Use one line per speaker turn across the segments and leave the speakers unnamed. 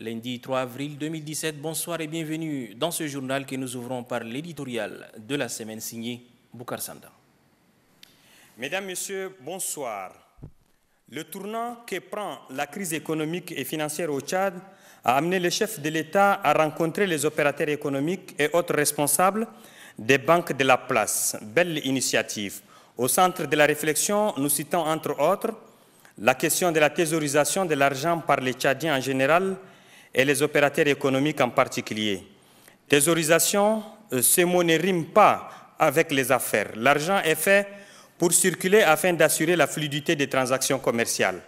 Lundi 3 avril 2017, bonsoir et bienvenue dans ce journal que nous ouvrons par l'éditorial de la semaine signé Boukar Sanda. Mesdames, Messieurs, bonsoir. Le tournant que prend la crise économique et financière au Tchad a amené le chef de l'État à rencontrer les opérateurs économiques et autres responsables des banques de la place. Belle initiative. Au centre de la réflexion, nous citons entre autres la question de la thésaurisation de l'argent par les Tchadiens en général et les opérateurs économiques en particulier. Thésaurisation, euh, ce mot ne rime pas avec les affaires. L'argent est fait pour circuler afin d'assurer la fluidité des transactions commerciales.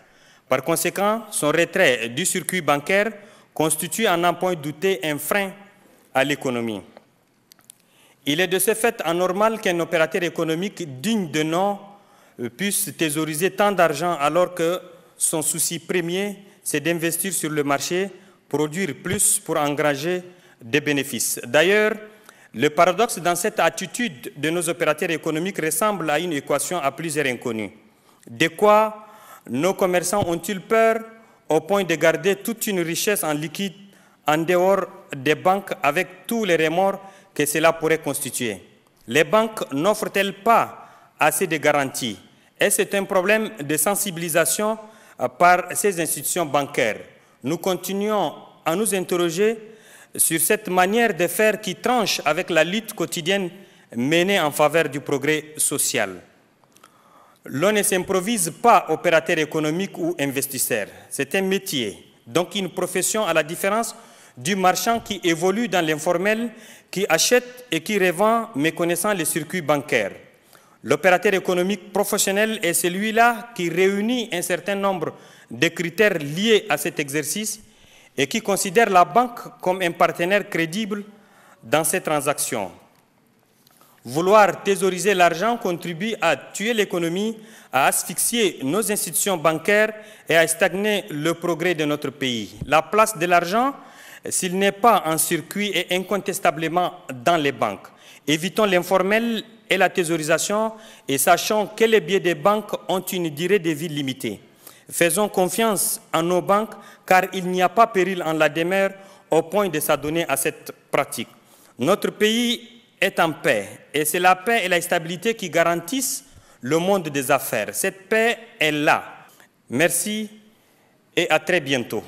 Par conséquent, son retrait du circuit bancaire constitue en un point douté un frein à l'économie. Il est de ce fait anormal qu'un opérateur économique digne de nom euh, puisse thésauriser tant d'argent alors que son souci premier, c'est d'investir sur le marché produire plus pour engranger des bénéfices. D'ailleurs, le paradoxe dans cette attitude de nos opérateurs économiques ressemble à une équation à plusieurs inconnus. De quoi nos commerçants ont-ils peur au point de garder toute une richesse en liquide en dehors des banques avec tous les remords que cela pourrait constituer Les banques n'offrent-elles pas assez de garanties Et c'est un problème de sensibilisation par ces institutions bancaires. Nous continuons à nous interroger sur cette manière de faire qui tranche avec la lutte quotidienne menée en faveur du progrès social. L'on ne s'improvise pas opérateur économique ou investisseur. C'est un métier, donc une profession à la différence du marchand qui évolue dans l'informel, qui achète et qui revend méconnaissant les circuits bancaires. L'opérateur économique professionnel est celui-là qui réunit un certain nombre de critères liés à cet exercice et qui considère la banque comme un partenaire crédible dans ses transactions. Vouloir thésauriser l'argent contribue à tuer l'économie, à asphyxier nos institutions bancaires et à stagner le progrès de notre pays. La place de l'argent, s'il n'est pas en circuit, est incontestablement dans les banques. Évitons l'informel et la thésaurisation et sachons que les billets des banques ont une durée de vie limitée. Faisons confiance à nos banques car il n'y a pas péril en la demeure au point de s'adonner à cette pratique. Notre pays est en paix et c'est la paix et la stabilité qui garantissent le monde des affaires. Cette paix est là. Merci et à très bientôt.